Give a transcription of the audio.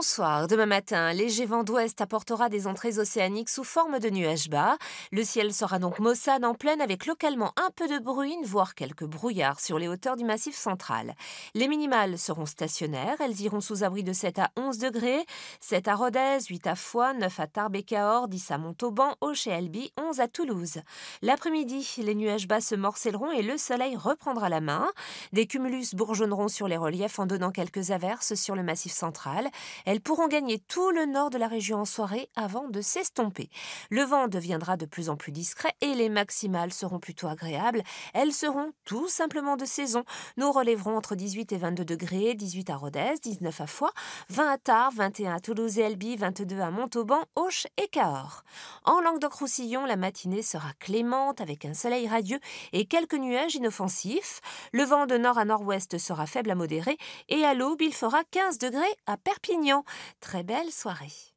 Bonsoir. Demain matin, un léger vent d'ouest apportera des entrées océaniques sous forme de nuages bas. Le ciel sera donc maussade en pleine avec localement un peu de bruine, voire quelques brouillards sur les hauteurs du massif central. Les minimales seront stationnaires. Elles iront sous abri de 7 à 11 degrés. 7 à Rodez, 8 à Foix, 9 à Tarbes Cahors, 10 à Montauban, Auch et Albi, 11 à Toulouse. L'après-midi, les nuages bas se morcelleront et le soleil reprendra la main. Des cumulus bourgeonneront sur les reliefs en donnant quelques averses sur le massif central. Elles pourront gagner tout le nord de la région en soirée avant de s'estomper. Le vent deviendra de plus en plus discret et les maximales seront plutôt agréables. Elles seront tout simplement de saison. Nous relèverons entre 18 et 22 degrés, 18 à Rodez, 19 à Foix, 20 à Tarbes, 21 à Toulouse et Elbi, 22 à Montauban, Auch et Cahors. En Languedoc-Roussillon, la matinée sera clémente avec un soleil radieux et quelques nuages inoffensifs. Le vent de nord à nord-ouest sera faible à modéré et à l'aube, il fera 15 degrés à Perpignan. Très belle soirée.